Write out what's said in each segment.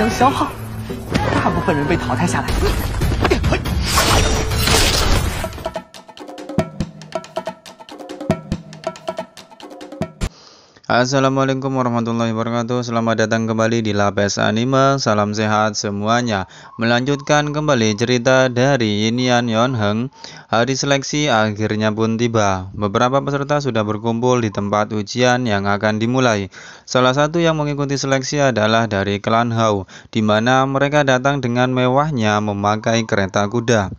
将消耗，大部分人被淘汰下来。Assalamualaikum warahmatullahi wabarakatuh Selamat datang kembali di Lapes Anime Salam sehat semuanya Melanjutkan kembali cerita dari Yinian Yonheng Hari seleksi akhirnya pun tiba Beberapa peserta sudah berkumpul di tempat ujian yang akan dimulai Salah satu yang mengikuti seleksi adalah dari klan Hao di mana mereka datang dengan mewahnya memakai kereta kuda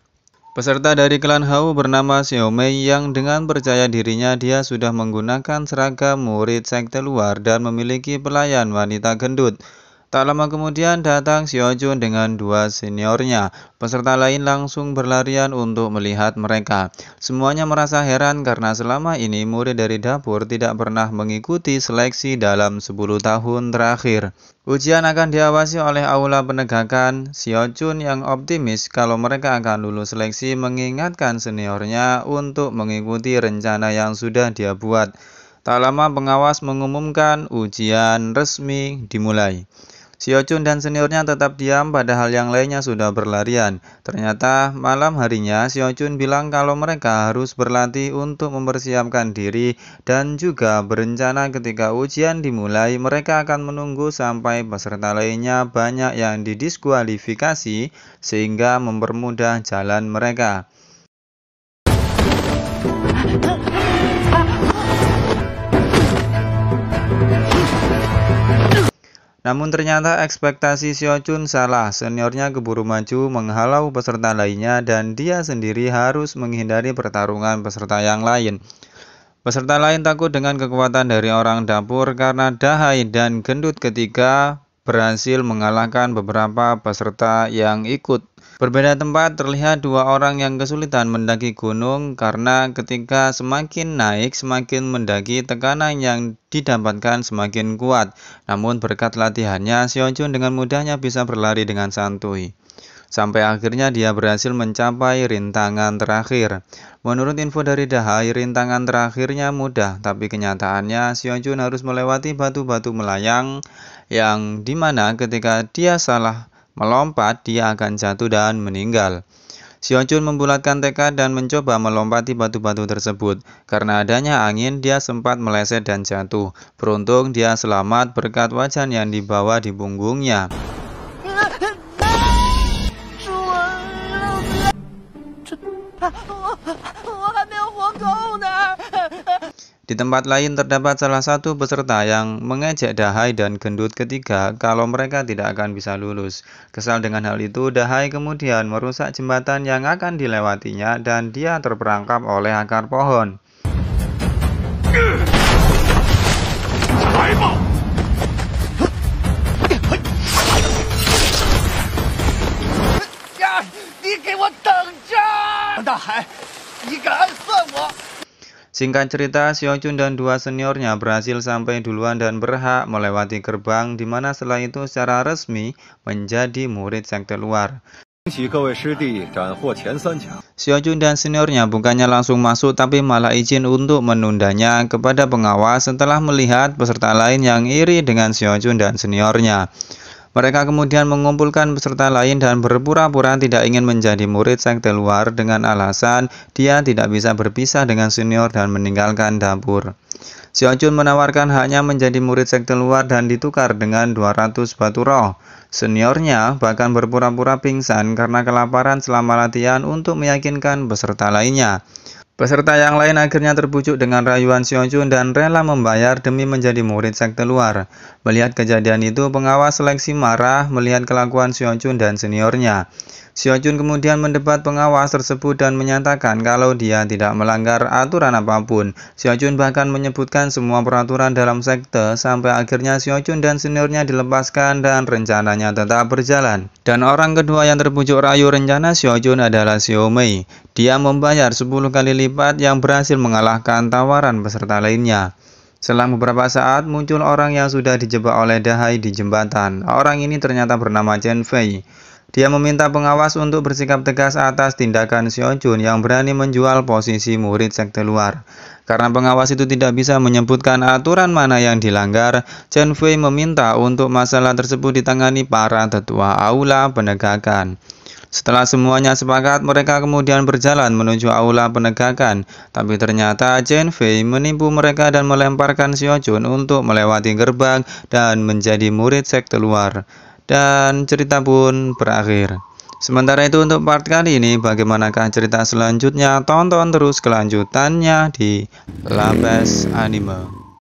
Peserta dari klan Hau bernama Xiaomei yang dengan percaya dirinya dia sudah menggunakan seragam murid sekte luar dan memiliki pelayan wanita gendut. Tak lama kemudian datang Xiao Jun dengan dua seniornya. Peserta lain langsung berlarian untuk melihat mereka. Semuanya merasa heran karena selama ini murid dari dapur tidak pernah mengikuti seleksi dalam 10 tahun terakhir. Ujian akan diawasi oleh aula penegakan. Xiao Jun yang optimis kalau mereka akan lulus seleksi mengingatkan seniornya untuk mengikuti rencana yang sudah dia buat. Tak lama pengawas mengumumkan ujian resmi dimulai. Xiao Chun dan seniornya tetap diam padahal yang lainnya sudah berlarian. Ternyata malam harinya Xiao Chun bilang kalau mereka harus berlatih untuk mempersiapkan diri dan juga berencana ketika ujian dimulai mereka akan menunggu sampai peserta lainnya banyak yang didiskualifikasi sehingga mempermudah jalan mereka. Namun ternyata ekspektasi Xiao Chun salah, seniornya keburu maju menghalau peserta lainnya dan dia sendiri harus menghindari pertarungan peserta yang lain. Peserta lain takut dengan kekuatan dari orang dapur karena Dahai dan Gendut ketiga berhasil mengalahkan beberapa peserta yang ikut. Berbeda tempat terlihat dua orang yang kesulitan mendaki gunung karena ketika semakin naik semakin mendaki tekanan yang didapatkan semakin kuat. Namun berkat latihannya, Seonjun dengan mudahnya bisa berlari dengan santuy sampai akhirnya dia berhasil mencapai rintangan terakhir. Menurut info dari Dahai, rintangan terakhirnya mudah, tapi kenyataannya Seonjun harus melewati batu-batu melayang yang dimana ketika dia salah melompat, dia akan jatuh dan meninggal. Xiaojun membulatkan tekad dan mencoba melompati batu-batu tersebut. Karena adanya angin, dia sempat meleset dan jatuh. Beruntung dia selamat berkat wajan yang dibawa di punggungnya. Di tempat lain terdapat salah satu peserta yang mengejek Dahai dan gendut ketiga kalau mereka tidak akan bisa lulus. Kesal dengan hal itu, Dahai kemudian merusak jembatan yang akan dilewatinya dan dia terperangkap oleh akar pohon. Ya, 你给我等着！大海，你敢恨我？Singkat cerita, Xiao Chun dan dua seniornya berhasil sampai duluan dan berhak melewati gerbang di mana setelah itu secara resmi menjadi murid sekte luar. Jun dan seniornya bukannya langsung masuk tapi malah izin untuk menundanya kepada pengawas setelah melihat peserta lain yang iri dengan Xiao Jun dan seniornya. Mereka kemudian mengumpulkan peserta lain dan berpura-pura tidak ingin menjadi murid sekte luar dengan alasan dia tidak bisa berpisah dengan senior dan meninggalkan dapur. Jun menawarkan haknya menjadi murid sekte luar dan ditukar dengan 200 batu roh. Seniornya bahkan berpura-pura pingsan karena kelaparan selama latihan untuk meyakinkan peserta lainnya. Peserta yang lain akhirnya terbujuk dengan rayuan Jun dan rela membayar demi menjadi murid sekte luar. Melihat kejadian itu, pengawas seleksi marah melihat kelakuan Jun dan seniornya. Xiao Jun kemudian mendebat pengawas tersebut dan menyatakan kalau dia tidak melanggar aturan apapun. Xiao Jun bahkan menyebutkan semua peraturan dalam sekte sampai akhirnya Xiao Jun dan seniornya dilepaskan dan rencananya tetap berjalan. Dan orang kedua yang terbujuk rayu rencana Xiao Jun adalah Xiao Mei. Dia membayar 10 kali lipat yang berhasil mengalahkan tawaran peserta lainnya. Selang beberapa saat muncul orang yang sudah dijebak oleh Dahai di jembatan. Orang ini ternyata bernama Chen Fei. Dia meminta pengawas untuk bersikap tegas atas tindakan Jun yang berani menjual posisi murid sekte luar. Karena pengawas itu tidak bisa menyebutkan aturan mana yang dilanggar, Chen Fei meminta untuk masalah tersebut ditangani para tetua aula penegakan. Setelah semuanya sepakat, mereka kemudian berjalan menuju aula penegakan. Tapi ternyata Chen Fei menipu mereka dan melemparkan Xiao Jun untuk melewati gerbang dan menjadi murid sekte luar dan cerita pun berakhir. Sementara itu untuk part kali ini bagaimanakah cerita selanjutnya? Tonton terus kelanjutannya di Labes Anime.